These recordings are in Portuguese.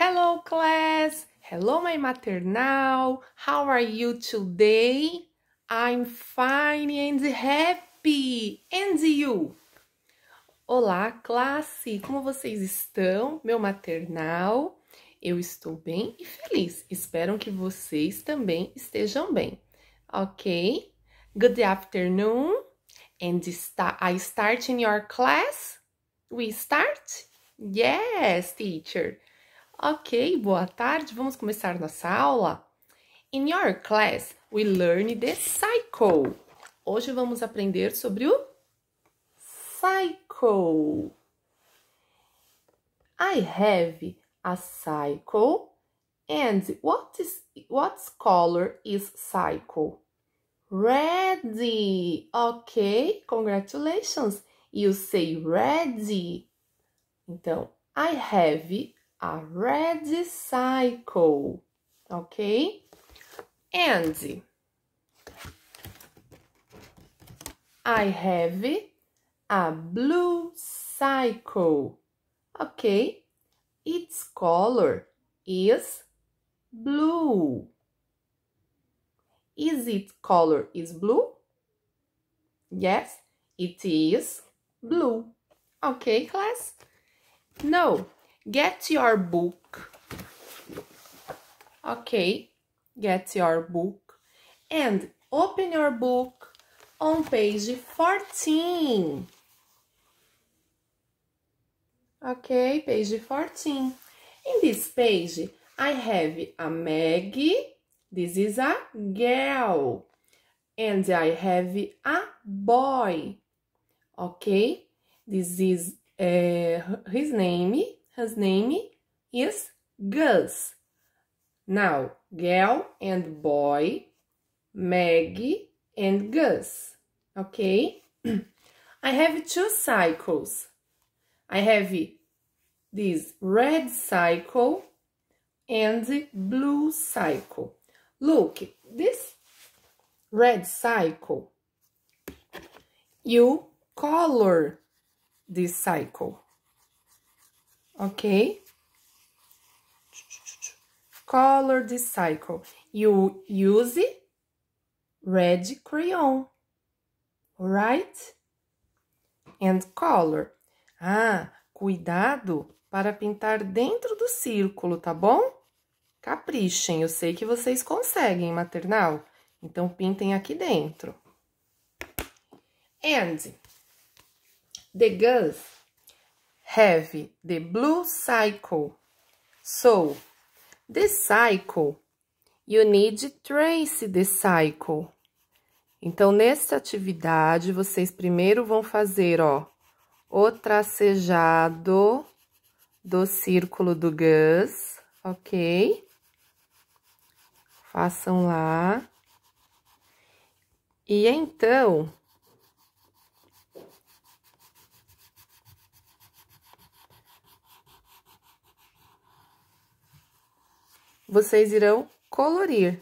Hello, class. Hello, my maternal. How are you today? I'm fine and happy. And you? Olá, classe. Como vocês estão? Meu maternal. Eu estou bem e feliz. Espero que vocês também estejam bem. Ok? Good afternoon. And I start in your class? We start? Yes, teacher. Ok, boa tarde. Vamos começar nossa aula. In your class, we learn the cycle. Hoje vamos aprender sobre o cycle. I have a cycle and what is what color is cycle? Ready. Ok, congratulations. You say ready. Então, I have a red cycle, okay? And I have a blue cycle, okay? Its color is blue. Is its color is blue? Yes, it is blue. Okay, class? No, Get your book. Ok, get your book. And open your book on page 14. Ok, page 14. In this page, I have a Maggie. This is a girl. And I have a boy. Ok? This is uh, his name. His name is Gus. Now, girl and boy, Maggie and Gus. Okay? I have two cycles. I have this red cycle and the blue cycle. Look, this red cycle, you color this cycle. ok? Color the cycle. You use red crayon, right? And color. Ah, cuidado para pintar dentro do círculo, tá bom? Caprichem, eu sei que vocês conseguem, maternal. Então, pintem aqui dentro. And the girls have the blue cycle. So, the cycle, you need to trace the cycle. Então, nesta atividade, vocês primeiro vão fazer, ó, o tracejado do círculo do Gus, ok? Façam lá. E então, vocês irão colorir.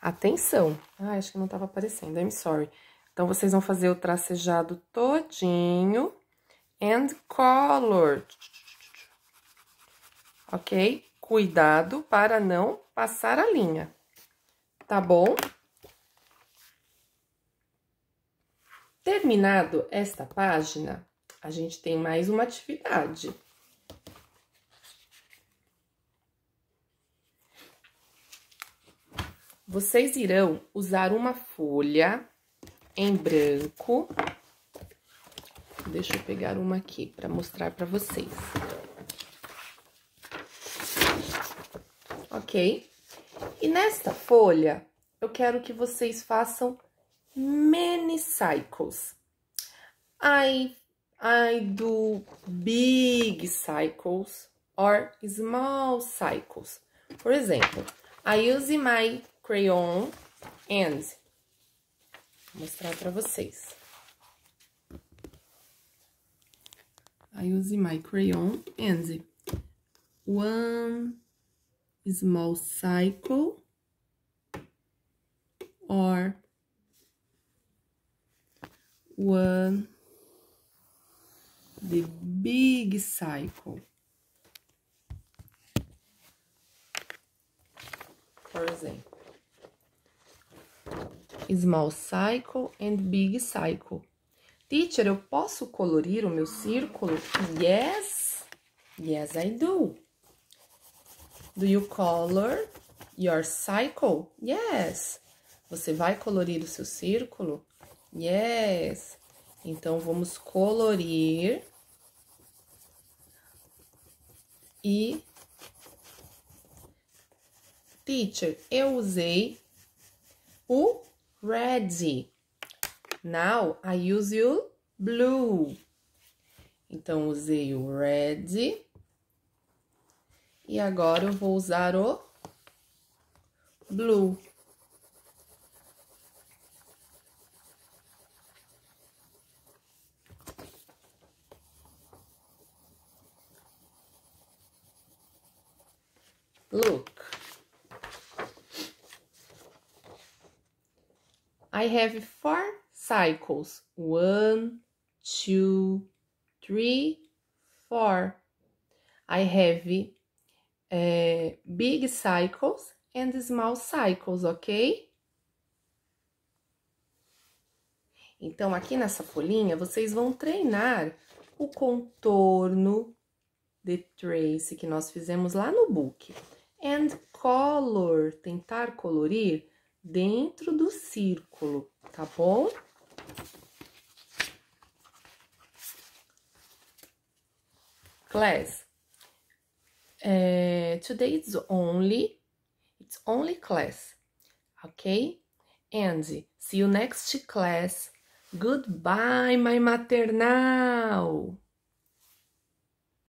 Atenção! Ah, acho que não estava aparecendo, I'm sorry. Então, vocês vão fazer o tracejado todinho and color. Ok? Cuidado para não passar a linha, tá bom? Terminado esta página, a gente tem mais uma atividade. Vocês irão usar uma folha em branco. Deixa eu pegar uma aqui para mostrar para vocês. Ok? E nesta folha, eu quero que vocês façam many cycles. I, I do big cycles or small cycles. Por exemplo, I use my Crayon and. Vou mostrar pra vocês. I use my crayon and one small cycle or one the big cycle. For example small cycle and big cycle. Teacher, eu posso colorir o meu círculo? Yes, yes I do. Do you color your cycle? Yes. Você vai colorir o seu círculo? Yes. Então, vamos colorir e teacher, eu usei o Red. Now I use you blue. Então, usei o red. E agora eu vou usar o blue. Blue. I have four cycles. One, two, three, four. I have uh, big cycles and small cycles, ok? Então, aqui nessa folhinha, vocês vão treinar o contorno de trace que nós fizemos lá no book. And color, tentar colorir dentro do círculo, tá bom? Class. É, today is only, it's only class, ok? And see you next class. Goodbye, my maternal!